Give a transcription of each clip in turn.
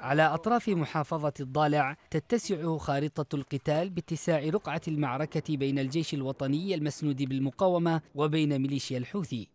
على أطراف محافظة الضالع تتسع خارطة القتال باتساع رقعة المعركة بين الجيش الوطني المسنود بالمقاومة وبين ميليشيا الحوثي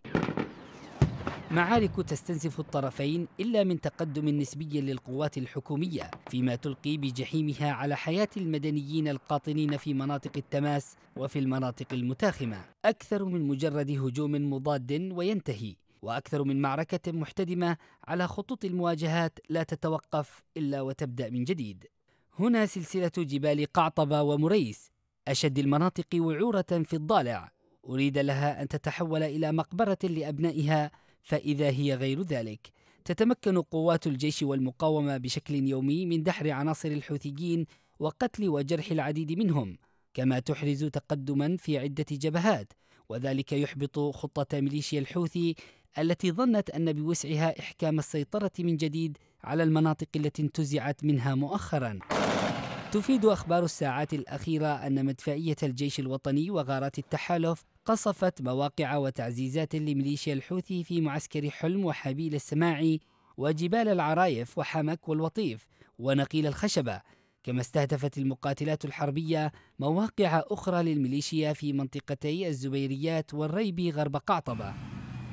معارك تستنزف الطرفين إلا من تقدم نسبي للقوات الحكومية فيما تلقي بجحيمها على حياة المدنيين القاطنين في مناطق التماس وفي المناطق المتاخمة أكثر من مجرد هجوم مضاد وينتهي واكثر من معركه محتدمه على خطوط المواجهات لا تتوقف الا وتبدا من جديد هنا سلسله جبال قعطبه ومريس اشد المناطق وعوره في الضالع اريد لها ان تتحول الى مقبره لابنائها فاذا هي غير ذلك تتمكن قوات الجيش والمقاومه بشكل يومي من دحر عناصر الحوثيين وقتل وجرح العديد منهم كما تحرز تقدما في عده جبهات وذلك يحبط خطه ميليشيا الحوثي التي ظنت ان بوسعها احكام السيطره من جديد على المناطق التي انتزعت منها مؤخرا تفيد اخبار الساعات الاخيره ان مدفعيه الجيش الوطني وغارات التحالف قصفت مواقع وتعزيزات لميليشيا الحوثي في معسكر حلم وحبيل السماعي وجبال العرايف وحمك والوطيف ونقيل الخشبه كما استهدفت المقاتلات الحربيه مواقع اخرى للميليشيا في منطقتي الزبيريات والريبي غرب قعطبه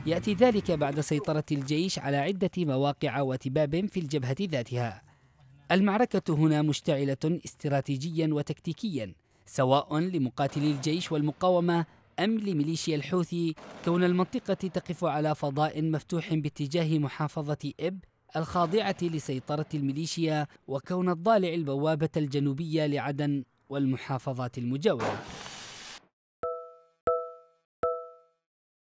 يأتي ذلك بعد سيطرة الجيش على عدة مواقع وتباب في الجبهة ذاتها المعركة هنا مشتعلة استراتيجيا وتكتيكيا سواء لمقاتلي الجيش والمقاومة أم لميليشيا الحوثي كون المنطقة تقف على فضاء مفتوح باتجاه محافظة إب الخاضعة لسيطرة الميليشيا وكون الضالع البوابة الجنوبية لعدن والمحافظات المجاورة